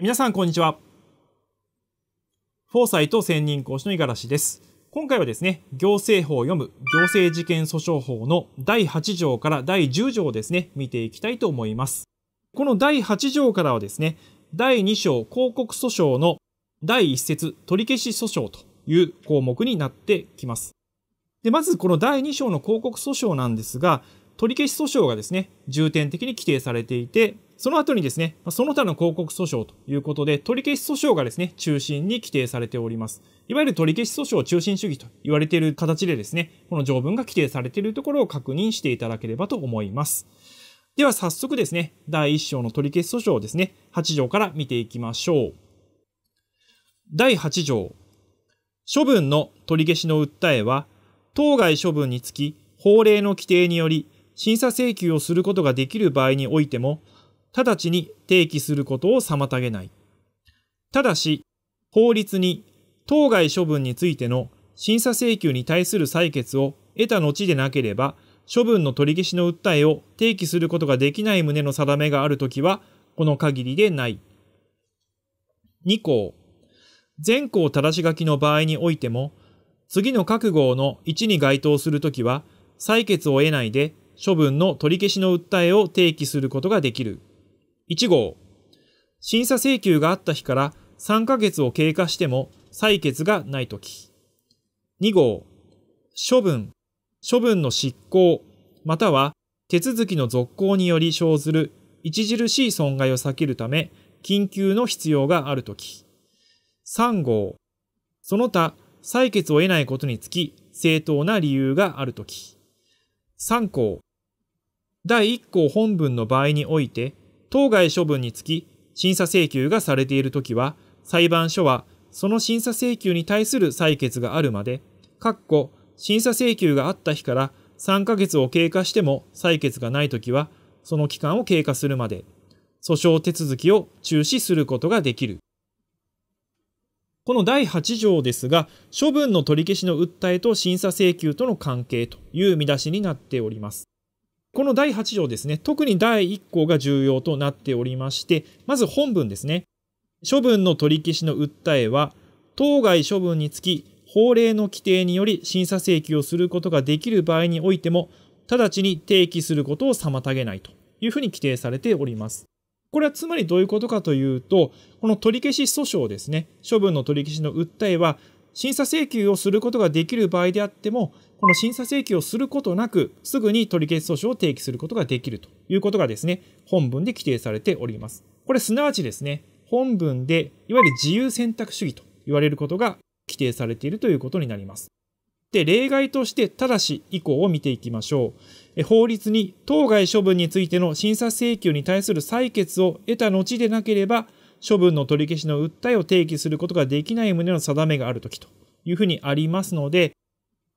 皆さん、こんにちは。フォーサイト専任講師の五十嵐です。今回はですね、行政法を読む行政事件訴訟法の第8条から第10条をですね、見ていきたいと思います。この第8条からはですね、第2章広告訴訟の第1節取り消し訴訟という項目になってきます。で、まずこの第2章の広告訴訟なんですが、取り消し訴訟がですね、重点的に規定されていて、その後にですね、その他の広告訴訟ということで、取り消し訴訟がですね、中心に規定されております。いわゆる取り消し訴訟中心主義と言われている形でですね、この条文が規定されているところを確認していただければと思います。では早速ですね、第1章の取り消し訴訟をですね、8条から見ていきましょう。第8条、処分の取り消しの訴えは、当該処分につき、法令の規定により、審査請求をすることができる場合においても、直ちに提起することを妨げない。ただし、法律に当該処分についての審査請求に対する採決を得た後でなければ、処分の取り消しの訴えを提起することができない旨の定めがあるときは、この限りでない。2項、全項正し書きの場合においても、次の各号の1に該当するときは、採決を得ないで処分の取り消しの訴えを提起することができる。1号、審査請求があった日から3ヶ月を経過しても採決がないとき。2号、処分、処分の執行、または手続きの続行により生ずる著しい損害を避けるため、緊急の必要があるとき。3号、その他、採決を得ないことにつき、正当な理由があるとき。3項、第1項本文の場合において、当該処分につき審査請求がされているときは、裁判所はその審査請求に対する採決があるまで、かっこ審査請求があった日から3ヶ月を経過しても採決がないときは、その期間を経過するまで、訴訟手続きを中止することができる。この第8条ですが、処分の取り消しの訴えと審査請求との関係という見出しになっております。この第8条ですね、特に第1項が重要となっておりまして、まず本文ですね。処分の取り消しの訴えは、当該処分につき、法令の規定により審査請求をすることができる場合においても、直ちに提起することを妨げないというふうに規定されております。これはつまりどういうことかというと、この取り消し訴訟ですね、処分の取り消しの訴えは、審査請求をすることができる場合であっても、この審査請求をすることなく、すぐに取り消し訴訟を提起することができるということがですね、本文で規定されております。これすなわちですね、本文で、いわゆる自由選択主義と言われることが規定されているということになります。で、例外として、ただし以降を見ていきましょう。法律に当該処分についての審査請求に対する採決を得た後でなければ、処分の取り消しの訴えを提起することができない旨の定めがあるときというふうにありますので、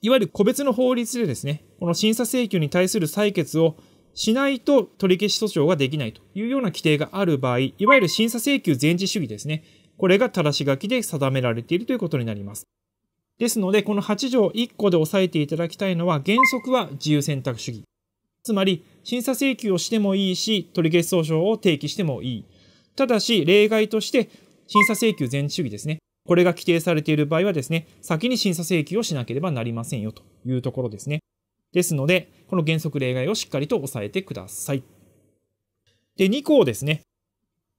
いわゆる個別の法律でですね、この審査請求に対する採決をしないと取り消し訴訟ができないというような規定がある場合、いわゆる審査請求前置主義ですね。これが正し書きで定められているということになります。ですので、この8条1個で押さえていただきたいのは、原則は自由選択主義。つまり、審査請求をしてもいいし、取り消し訴訟を提起してもいい。ただし、例外として、審査請求前置主義ですね。これが規定されている場合はですね、先に審査請求をしなければなりませんよというところですね。ですので、この原則例外をしっかりと押さえてください。で、2項ですね。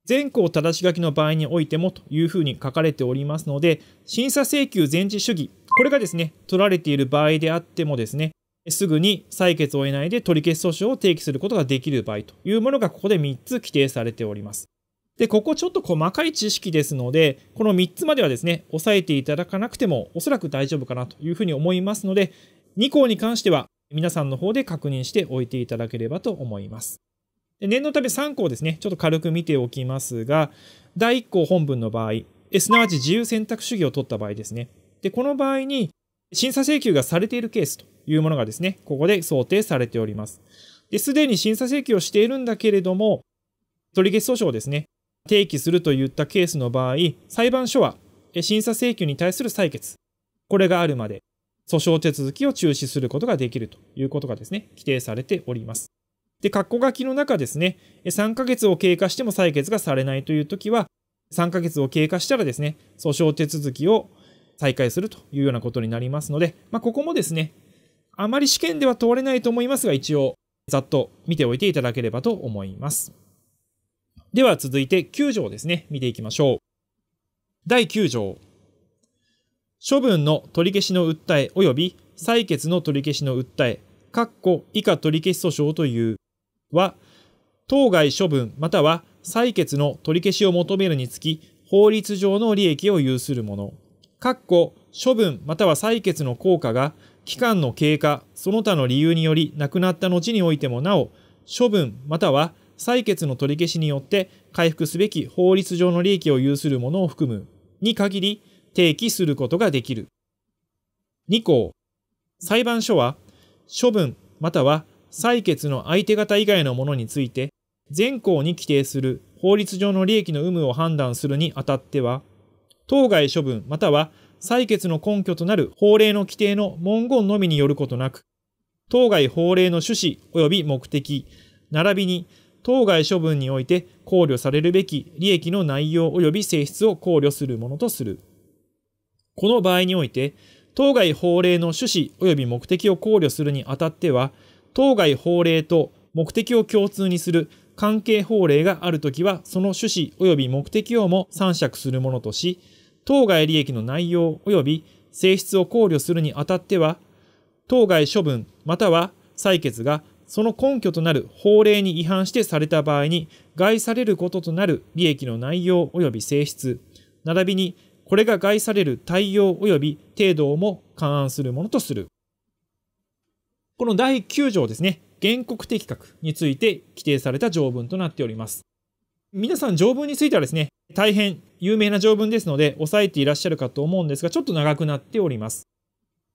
全項正し書きの場合においてもというふうに書かれておりますので、審査請求前置主義、これがですね、取られている場合であってもですね、すぐに採決を得ないで取り消し訴訟を提起することができる場合というものがここで3つ規定されております。で、ここちょっと細かい知識ですので、この3つまではですね、押さえていただかなくてもおそらく大丈夫かなというふうに思いますので、2項に関しては皆さんの方で確認しておいていただければと思います。で念のため3項ですね、ちょっと軽く見ておきますが、第1項本文の場合、すなわち自由選択主義を取った場合ですね。で、この場合に審査請求がされているケースというものがですね、ここで想定されております。で、すでに審査請求をしているんだけれども、取り消し訴訟をですね、提起するといったケースの場合、裁判所は審査請求に対する採決、これがあるまで訴訟手続きを中止することができるということがですね、規定されております。で、括弧書きの中ですね、3ヶ月を経過しても採決がされないというときは、3ヶ月を経過したらですね、訴訟手続きを再開するというようなことになりますので、まあ、ここもですね、あまり試験では通れないと思いますが、一応、ざっと見ておいていただければと思います。では続いて9条ですね、見ていきましょう。第9条。処分の取り消しの訴え及び採決の取り消しの訴え、っこ。以下取り消し訴訟というは、当該処分または採決の取り消しを求めるにつき、法律上の利益を有するもの。っこ処分または採決の効果が期間の経過、その他の理由によりなくなった後においてもなお、処分または採決の取り消しによって回復すべき法律上の利益を有するものを含むに限り提起することができる。2項、裁判所は処分または採決の相手方以外のものについて全項に規定する法律上の利益の有無を判断するにあたっては、当該処分または採決の根拠となる法令の規定の文言のみによることなく、当該法令の趣旨及び目的、並びに当該処分において考慮されるべき利益の内容及び性質を考慮するものとする。この場合において、当該法令の趣旨及び目的を考慮するにあたっては、当該法令と目的を共通にする関係法令があるときは、その趣旨及び目的をも参酌するものとし、当該利益の内容及び性質を考慮するにあたっては、当該処分または採決がその根拠となる法令に違反してされた場合に、害されることとなる利益の内容及び性質、並びにこれが害される対応及び程度をも勘案するものとする。この第9条ですね、原告適格について規定された条文となっております。皆さん条文についてはですね、大変有名な条文ですので、押さえていらっしゃるかと思うんですが、ちょっと長くなっております。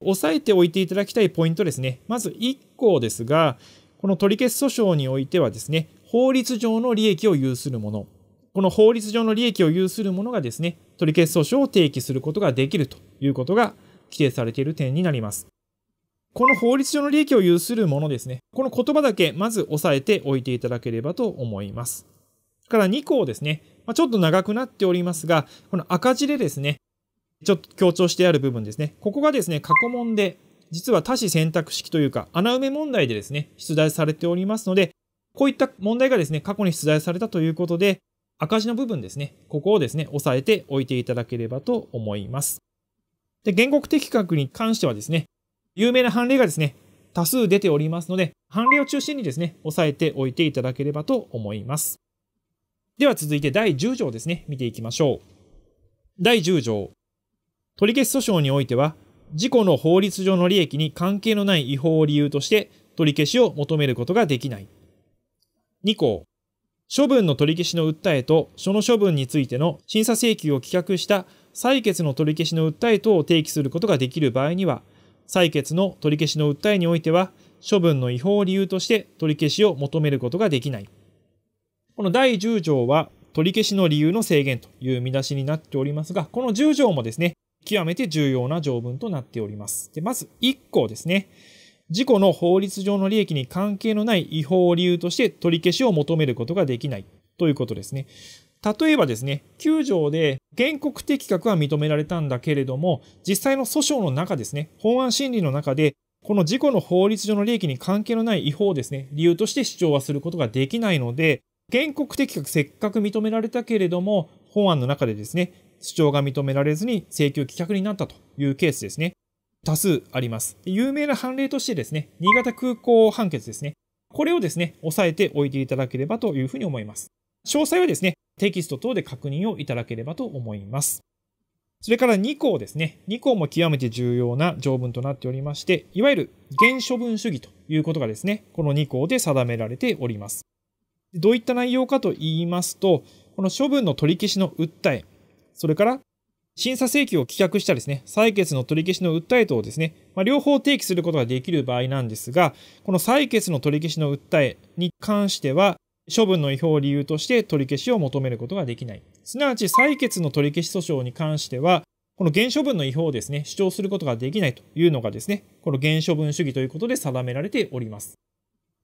押さえておいていただきたいポイントですね。まず1項ですが、この取り消し訴訟においてはですね、法律上の利益を有するもの、この法律上の利益を有するものがですね、取り消し訴訟を提起することができるということが規定されている点になります。この法律上の利益を有するものですね、この言葉だけまず押さえておいていただければと思います。から2項ですね、まあ、ちょっと長くなっておりますが、この赤字でですね、ちょっと強調してある部分ですね、ここがですね、過去問で実は多子選択式というか、穴埋め問題でですね、出題されておりますので、こういった問題がですね、過去に出題されたということで、赤字の部分ですね、ここをですね、押さえておいていただければと思います。で、原告的確に関してはですね、有名な判例がですね、多数出ておりますので、判例を中心にですね、押さえておいていただければと思います。では続いて第10条ですね、見ていきましょう。第10条。取消訴訟においては、事故の法律上の利益に関係のない違法を理由として取り消しを求めることができない。2項、処分の取り消しの訴えとその処分についての審査請求を棄却した採決の取り消しの訴え等を提起することができる場合には、採決の取り消しの訴えにおいては、処分の違法を理由として取り消しを求めることができない。この第10条は、取り消しの理由の制限という見出しになっておりますが、この10条もですね、極めて重要な条文となっております。でまず1項ですね。事故の法律上の利益に関係のない違法を理由として取り消しを求めることができないということですね。例えばですね、9条で原告的確は認められたんだけれども、実際の訴訟の中ですね、法案審理の中で、この事故の法律上の利益に関係のない違法をですね、理由として主張はすることができないので、原告的確せっかく認められたけれども、法案の中でですね、主張が認められずに請求棄却になったというケースですね。多数あります。有名な判例としてですね、新潟空港判決ですね。これをですね、押さえておいていただければというふうに思います。詳細はですね、テキスト等で確認をいただければと思います。それから2項ですね。2項も極めて重要な条文となっておりまして、いわゆる原処分主義ということがですね、この2項で定められております。どういった内容かと言いますと、この処分の取り消しの訴え、それから審査請求を棄却したですね、採決の取り消しの訴え等をですね、まあ、両方提起することができる場合なんですが、この採決の取り消しの訴えに関しては、処分の違法を理由として取り消しを求めることができない。すなわち採決の取り消し訴訟に関しては、この原処分の違法をですね、主張することができないというのがですね、この原処分主義ということで定められております。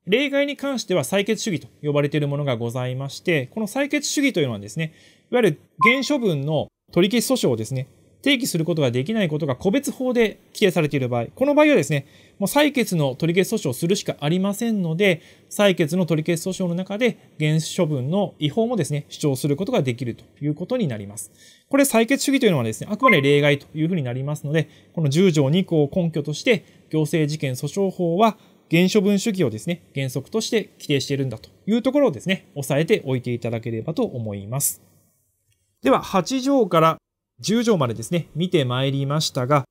例外に関しては採決主義と呼ばれているものがございまして、この採決主義というのはですね、いわゆる原処分の取り消し訴訟をですね、提起することができないことが個別法で規定されている場合、この場合はですね、もう採決の取り消し訴訟をするしかありませんので、採決の取り消し訴訟の中で、原処分の違法もですね、主張することができるということになります。これ、採決主義というのはですね、あくまで例外というふうになりますので、この10条2項を根拠として、行政事件訴訟法は、原処分主義をですね、原則として規定しているんだというところをですね、押さえておいていただければと思います。では、8条から10条までですね、見てまいりましたが、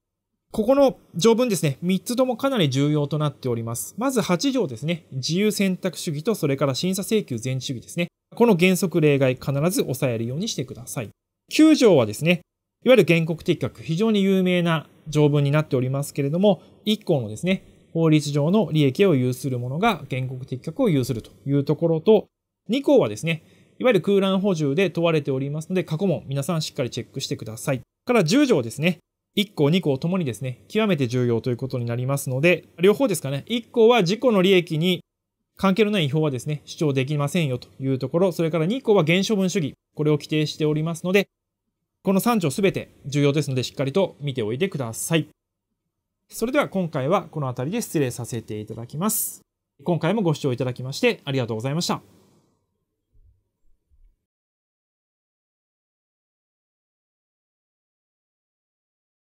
ここの条文ですね、3つともかなり重要となっております。まず8条ですね、自由選択主義とそれから審査請求全主義ですね。この原則例外必ず押さえるようにしてください。9条はですね、いわゆる原告的確、非常に有名な条文になっておりますけれども、1項のですね、法律上の利益を有する者が原告的確を有するというところと、2項はですね、いわゆる空欄補充で問われておりますので、過去問、皆さんしっかりチェックしてください。から10条ですね。1項2項ともにですね、極めて重要ということになりますので、両方ですかね。1項は事故の利益に関係のない違法はですね、主張できませんよというところ、それから2項は原処分主義、これを規定しておりますので、この3条すべて重要ですので、しっかりと見ておいてください。それでは今回はこの辺りで失礼させていただきます。今回もご視聴いただきましてありがとうございました。